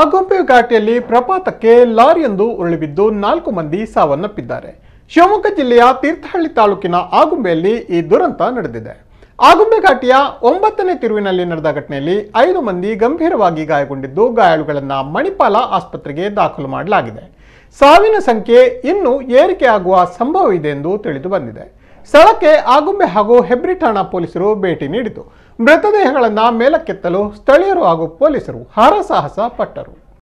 ಆಗುಂಬೆ ಘಾಟಿಯಲ್ಲಿ ಪ್ರಪಾತಕ್ಕೆ ಲಾರಿಯೊಂದು ಉರುಳಿಬಿದ್ದು ನಾಲ್ಕು ಮಂದಿ ಸಾವನ್ನಪ್ಪಿದ್ದಾರೆ ಶಿವಮೊಗ್ಗ ಜಿಲ್ಲೆಯ ತೀರ್ಥಹಳ್ಳಿ ತಾಲೂಕಿನ ಆಗುಂಬೆಯಲ್ಲಿ ಈ ದುರಂತ ನಡೆದಿದೆ ಆಗುಂಬೆ ಘಾಟಿಯ ಒಂಬತ್ತನೇ ತಿರುವಿನಲ್ಲಿ ನಡೆದ ಘಟನೆಯಲ್ಲಿ ಐದು ಮಂದಿ ಗಂಭೀರವಾಗಿ ಗಾಯಗೊಂಡಿದ್ದು ಗಾಯಾಳುಗಳನ್ನು ಮಣಿಪಾಲ ಆಸ್ಪತ್ರೆಗೆ ದಾಖಲು ಮಾಡಲಾಗಿದೆ ಸಾವಿನ ಸಂಖ್ಯೆ ಇನ್ನೂ ಏರಿಕೆಯಾಗುವ ಸಂಭವ ಇದೆ ಎಂದು ತಿಳಿದು ಬಂದಿದೆ ಸ್ಥಳಕ್ಕೆ ಆಗುಂಬೆ ಹಾಗೂ ಹೆಬ್ರಿ ಠಾಣಾ ಪೊಲೀಸರು ಭೇಟಿ ನೀಡಿತು ಮೃತದೇಹಗಳನ್ನು ಮೇಲಕ್ಕೆತ್ತಲು ಸ್ಥಳೀಯರು ಹಾಗೂ ಪೊಲೀಸರು ಹರಸಾಹಸ ಪಟ್ಟರು